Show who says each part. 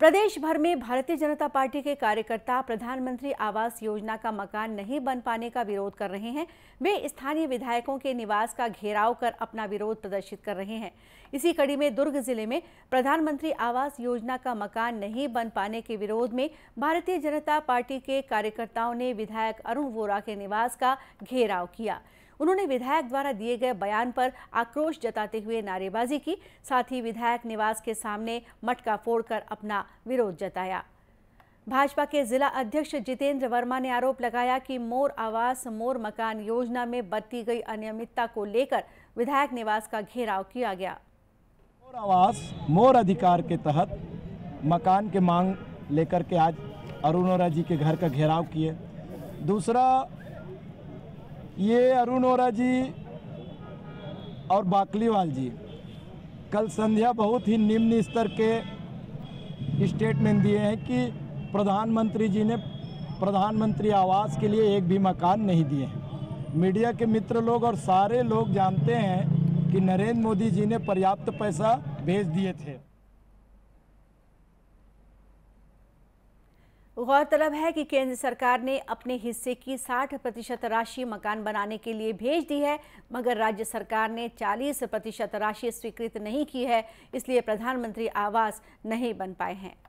Speaker 1: प्रदेश भर में भारतीय जनता पार्टी के कार्यकर्ता प्रधानमंत्री आवास योजना का मकान नहीं बन पाने का विरोध कर रहे हैं वे स्थानीय विधायकों के निवास का घेराव कर अपना विरोध प्रदर्शित कर रहे हैं इसी कड़ी में दुर्ग जिले में प्रधानमंत्री आवास योजना का मकान नहीं बन पाने के विरोध में भारतीय जनता पार्टी के कार्यकर्ताओं ने विधायक अरुण वोरा के निवास का घेराव किया उन्होंने विधायक द्वारा दिए गए बयान पर आक्रोश जताते हुए नारेबाजी की साथ ही विधायक निवास के सामने मटका फोड़कर अपना विरोध जताया भाजपा के जिला अध्यक्ष जितेंद्र वर्मा ने आरोप लगाया कि मोर आवास मोर मकान योजना में बरती गई अनियमितता को लेकर विधायक निवास का घेराव किया गया
Speaker 2: मोर आवास मोर अधिकार के तहत मकान के मांग लेकर के आज अरुणोरा जी के घर का घेराव किए दूसरा ये अरुण ओरा जी और बाकलीवाल जी कल संध्या बहुत ही निम्न स्तर के स्टेटमेंट दिए हैं कि प्रधानमंत्री जी ने प्रधानमंत्री आवास के लिए एक भी मकान नहीं दिए हैं मीडिया के मित्र लोग और सारे लोग जानते हैं कि नरेंद्र मोदी जी ने पर्याप्त पैसा भेज दिए थे
Speaker 1: गौरतलब है कि केंद्र सरकार ने अपने हिस्से की 60 प्रतिशत राशि मकान बनाने के लिए भेज दी है मगर राज्य सरकार ने 40 प्रतिशत राशि स्वीकृत नहीं की है इसलिए प्रधानमंत्री आवास नहीं बन पाए हैं